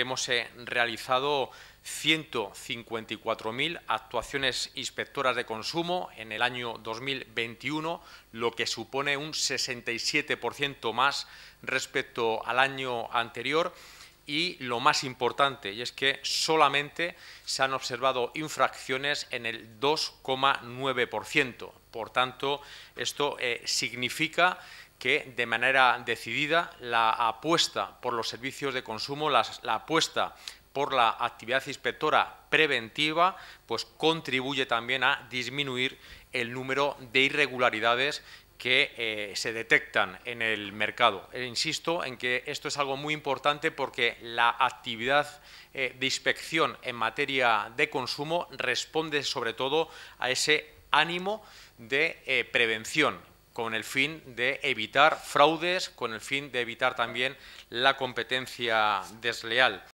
Hemos eh, realizado 154.000 actuaciones inspectoras de consumo en el año 2021, lo que supone un 67% más respecto al año anterior. Y lo más importante, y es que solamente se han observado infracciones en el 2,9%. Por tanto, esto eh, significa que de manera decidida la apuesta por los servicios de consumo, la, apuesta por la actividad inspectora preventiva, pues contribuye también a disminuir el número de irregularidades que eh, se detectan en el mercado. E insisto en que esto es algo muy importante porque la actividad eh, de inspección en materia de consumo responde sobre todo a ese ánimo de eh, prevención con el fin de evitar fraudes, con el fin de evitar también la competencia desleal.